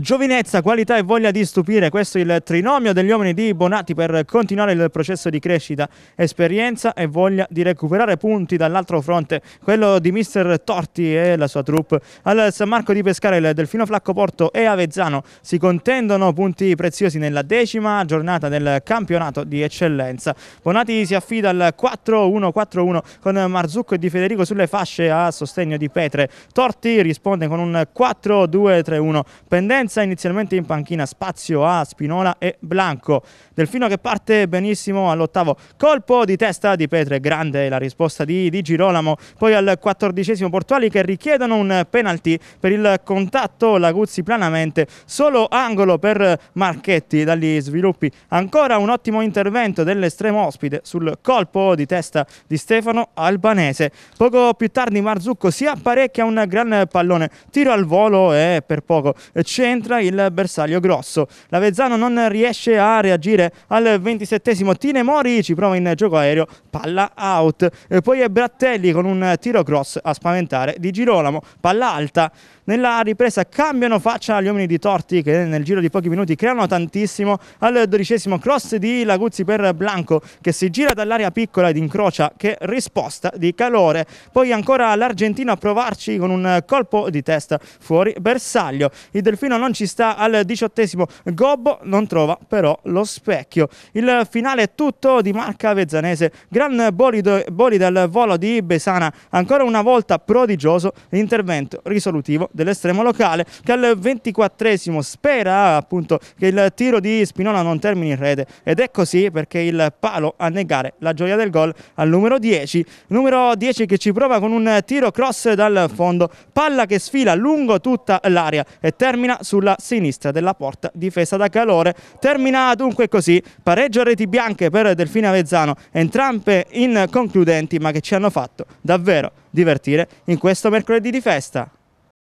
Giovinezza, qualità e voglia di stupire, questo è il trinomio degli uomini di Bonatti per continuare il processo di crescita, esperienza e voglia di recuperare punti dall'altro fronte, quello di mister Torti e la sua troupe. Al San Marco di Pescara il Delfino Flacco Porto e Avezzano si contendono punti preziosi nella decima giornata del campionato di eccellenza. Bonatti si affida al 4-1-4-1 con Marzucco e Di Federico sulle fasce a sostegno di Petre. Torti risponde con un 4-2-3-1 pendenza senza inizialmente in panchina spazio a Spinola e Blanco. Delfino che parte benissimo all'ottavo colpo di testa di Petre, grande la risposta di, di Girolamo, poi al quattordicesimo Portuali che richiedono un penalty per il contatto Laguzzi planamente, solo angolo per Marchetti dagli sviluppi, ancora un ottimo intervento dell'estremo ospite sul colpo di testa di Stefano Albanese. Poco più tardi Marzucco si apparecchia un gran pallone, tiro al volo e per poco centro centra il bersaglio grosso. L'Avezzano non riesce a reagire al 27esimo. Tine Mori ci prova in gioco aereo, palla out. E poi è Brattelli con un tiro cross a spaventare di Girolamo, palla alta nella ripresa cambiano faccia gli uomini di Torti che nel giro di pochi minuti creano tantissimo. Al dodicesimo cross di Laguzzi per Blanco che si gira dall'area piccola ed incrocia che risposta di calore. Poi ancora l'Argentino a provarci con un colpo di testa fuori bersaglio. Il Delfino non ci sta al diciottesimo. Gobbo non trova però lo specchio. Il finale è tutto di marca vezzanese. Gran bolido, bolide al volo di Besana. Ancora una volta prodigioso l'intervento risolutivo dell'estremo locale che al 24esimo spera appunto che il tiro di Spinola non termini in rete ed è così perché il palo a negare la gioia del gol al numero 10 numero 10 che ci prova con un tiro cross dal fondo palla che sfila lungo tutta l'area e termina sulla sinistra della porta difesa da calore termina dunque così pareggio a reti bianche per Delfina Avezzano entrambe inconcludenti ma che ci hanno fatto davvero divertire in questo mercoledì di festa